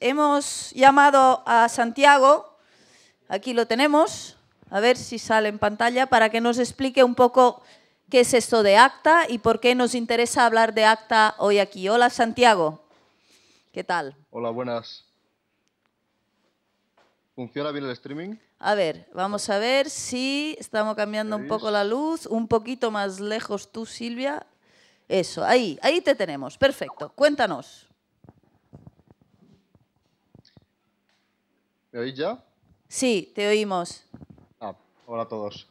Hemos llamado a Santiago, aquí lo tenemos, a ver si sale en pantalla, para que nos explique un poco qué es esto de acta y por qué nos interesa hablar de acta hoy aquí. Hola Santiago, ¿qué tal? Hola, buenas. ¿Funciona bien el streaming? A ver, vamos a ver si estamos cambiando un poco la luz, un poquito más lejos tú Silvia. Eso, ahí, ahí te tenemos, perfecto, cuéntanos. ¿Me oís ya? Sí, te oímos. Ah, hola a todos.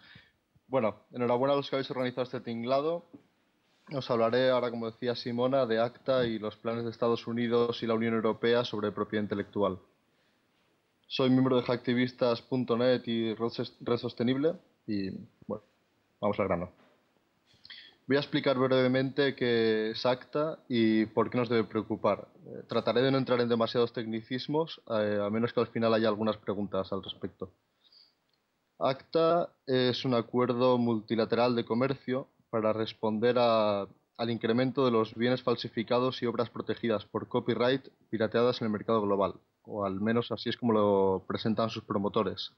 Bueno, enhorabuena a los que habéis organizado este tinglado. Os hablaré ahora, como decía Simona, de ACTA y los planes de Estados Unidos y la Unión Europea sobre propiedad intelectual. Soy miembro de hacktivistas.net y Red Sostenible y, bueno, vamos al grano. Voy a explicar brevemente qué es ACTA y por qué nos debe preocupar. Eh, trataré de no entrar en demasiados tecnicismos, eh, a menos que al final haya algunas preguntas al respecto. ACTA es un acuerdo multilateral de comercio para responder al incremento de los bienes falsificados y obras protegidas por copyright pirateadas en el mercado global, o al menos así es como lo presentan sus promotores,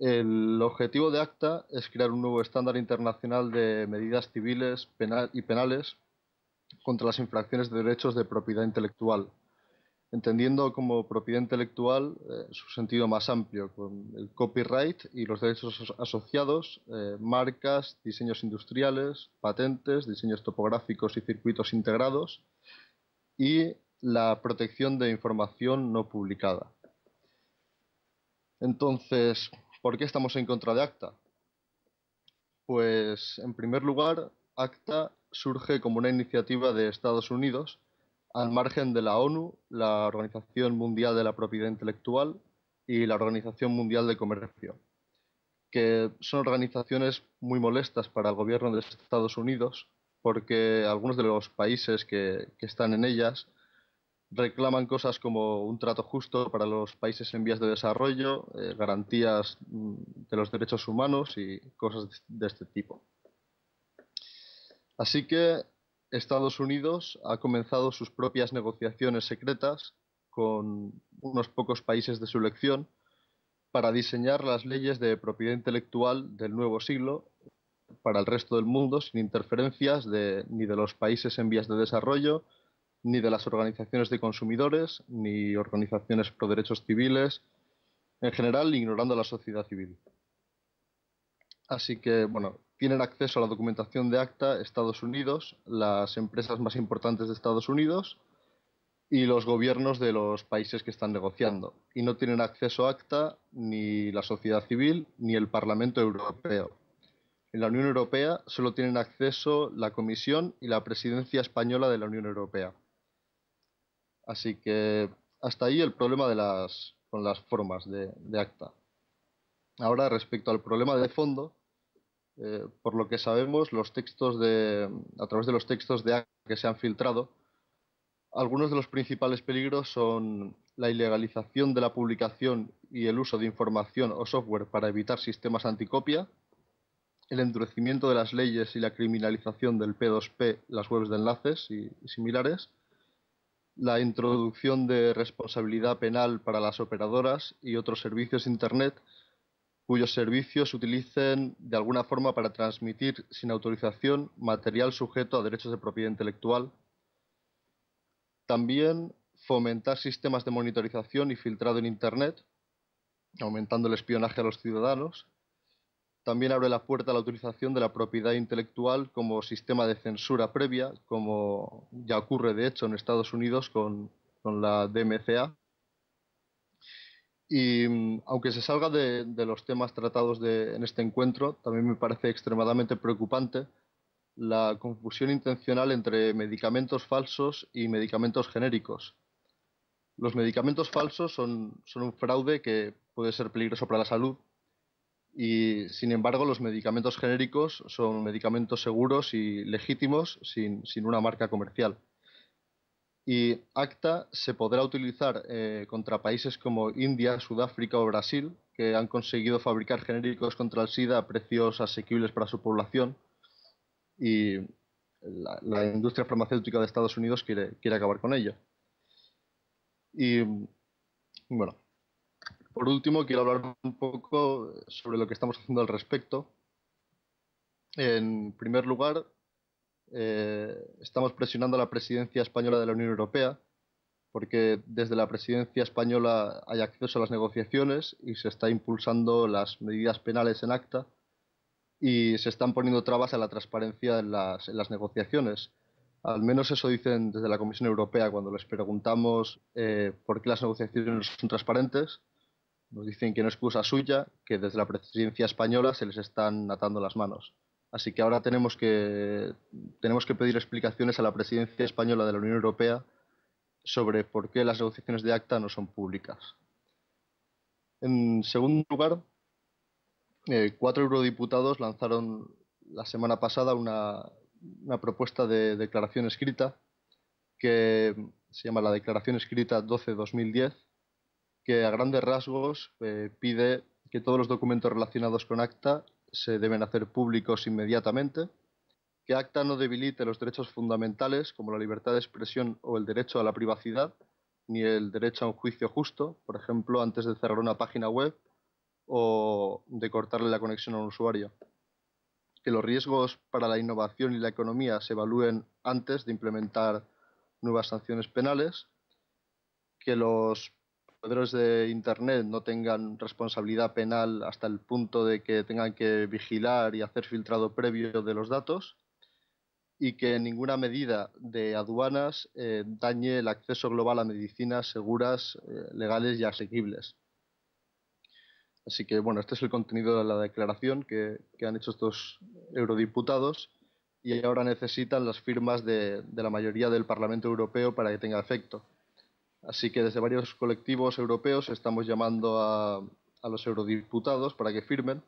el objetivo de ACTA es crear un nuevo estándar internacional de medidas civiles y penales contra las infracciones de derechos de propiedad intelectual, entendiendo como propiedad intelectual eh, su sentido más amplio, con el copyright y los derechos asociados, eh, marcas, diseños industriales, patentes, diseños topográficos y circuitos integrados, y la protección de información no publicada. Entonces, ¿Por qué estamos en contra de ACTA? Pues, en primer lugar, ACTA surge como una iniciativa de Estados Unidos al margen de la ONU, la Organización Mundial de la Propiedad Intelectual y la Organización Mundial de Comercio, que son organizaciones muy molestas para el gobierno de Estados Unidos porque algunos de los países que, que están en ellas reclaman cosas como un trato justo para los países en vías de desarrollo, eh, garantías mm, de los derechos humanos y cosas de este tipo. Así que Estados Unidos ha comenzado sus propias negociaciones secretas con unos pocos países de su elección para diseñar las leyes de propiedad intelectual del nuevo siglo para el resto del mundo sin interferencias de, ni de los países en vías de desarrollo, ni de las organizaciones de consumidores, ni organizaciones pro derechos civiles, en general ignorando a la sociedad civil. Así que, bueno, tienen acceso a la documentación de acta Estados Unidos, las empresas más importantes de Estados Unidos y los gobiernos de los países que están negociando. Y no tienen acceso a acta ni la sociedad civil ni el Parlamento Europeo. En la Unión Europea solo tienen acceso la Comisión y la Presidencia Española de la Unión Europea. Así que hasta ahí el problema de las, con las formas de, acta. Ahora, respecto al problema de fondo, eh, por lo que sabemos, los textos de, a través de los textos de acta que se han filtrado, algunos de los principales peligros son la ilegalización de la publicación y el uso de información o software para evitar sistemas anticopia, el endurecimiento de las leyes y la criminalización del P2P, las webs de enlaces y similares, la introducción de responsabilidad penal para las operadoras y otros servicios de Internet cuyos servicios se utilicen de alguna forma para transmitir sin autorización material sujeto a derechos de propiedad intelectual. También fomentar sistemas de monitorización y filtrado en Internet, aumentando el espionaje a los ciudadanos también abre la puerta a la utilización de la propiedad intelectual como sistema de censura previa, como ya ocurre de hecho en Estados Unidos con, la DMCA. Y mm, aunque se salga de, los temas tratados en este encuentro, también me parece extremadamente preocupante la confusión intencional entre medicamentos falsos y medicamentos genéricos. Los medicamentos falsos son un fraude que puede ser peligroso para la salud, y sin embargo los medicamentos genéricos son medicamentos seguros y legítimos sin, una marca comercial. Y ACTA se podrá utilizar eh, contra países como India, Sudáfrica o Brasil, que han conseguido fabricar genéricos contra el SIDA a precios asequibles para su población. Y la, industria farmacéutica de Estados Unidos quiere, quiere acabar con ello. Y bueno, por último, quiero hablar un poco sobre lo que estamos haciendo al respecto. En primer lugar, eh, estamos presionando a la presidencia española de la Unión Europea porque desde la presidencia española hay acceso a las negociaciones y se está impulsando las medidas penales en acta y se están poniendo trabas a la transparencia en las, negociaciones. Al menos eso dicen desde la Comisión Europea cuando les preguntamos eh, por qué las negociaciones no son transparentes nos dicen que no es excusa suya, que desde la presidencia española se les están atando las manos. Así que ahora tenemos que, tenemos que pedir explicaciones a la presidencia española de la Unión Europea sobre por qué las negociaciones de ACTA no son públicas. En segundo lugar, eh, cuatro eurodiputados lanzaron la semana pasada una, una propuesta de declaración escrita que se llama la Declaración Escrita 12-2010 que a grandes rasgos eh, pide que todos los documentos relacionados con ACTA se deben hacer públicos inmediatamente, que ACTA no debilite los derechos fundamentales como la libertad de expresión o el derecho a la privacidad, ni el derecho a un juicio justo, por ejemplo, antes de cerrar una página web o de cortarle la conexión a un usuario. Que los riesgos para la innovación y la economía se evalúen antes de implementar nuevas sanciones penales. Que los poderes de Internet no tengan responsabilidad penal hasta el punto de que tengan que vigilar y hacer filtrado previo de los datos y que ninguna medida de aduanas eh, dañe el acceso global a medicinas seguras, eh, legales y asequibles. Así que bueno, este es el contenido de la declaración que, han hecho estos eurodiputados y ahora necesitan las firmas de la mayoría del Parlamento Europeo para que tenga efecto. Así que desde varios colectivos europeos estamos llamando a, los eurodiputados para que firmen.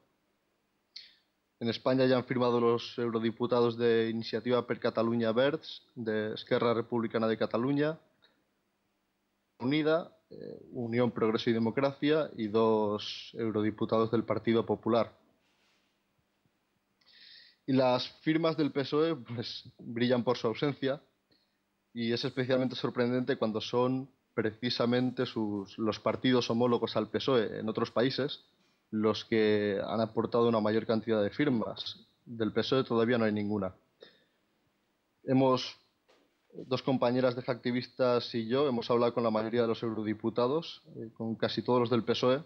En España ya han firmado los eurodiputados de Iniciativa per Catalunya Verds, de Esquerra Republicana de Cataluña, Unida, eh, Unión Progreso y Democracia y dos eurodiputados del Partido Popular. Y las firmas del PSOE pues, brillan por su ausencia y es especialmente sorprendente cuando son precisamente los partidos homólogos al PSOE en otros países los que han aportado una mayor cantidad de firmas. Del PSOE todavía no hay ninguna. Hemos, dos compañeras de activistas y yo, hemos hablado con la mayoría de los eurodiputados, eh, con casi todos los del PSOE,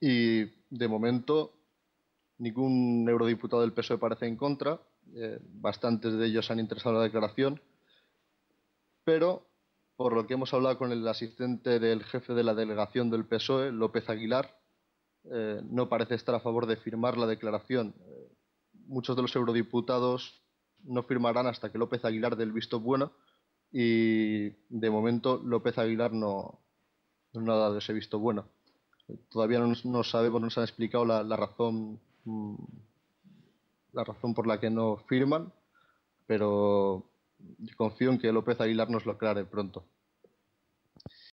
y de momento ningún eurodiputado del PSOE parece en contra. Eh, bastantes de ellos han interesado la declaración, pero por lo que hemos hablado con el asistente del jefe de la delegación del PSOE, López Aguilar, eh, no parece estar a favor de firmar la declaración. Eh, muchos de los eurodiputados no firmarán hasta que López Aguilar dé el visto bueno y de momento López Aguilar no, ha dado ese visto bueno. todavía no, sabemos, no nos han explicado la, razón mm, la razón por la que no firman, pero confío en que López Aguilar nos lo aclare pronto.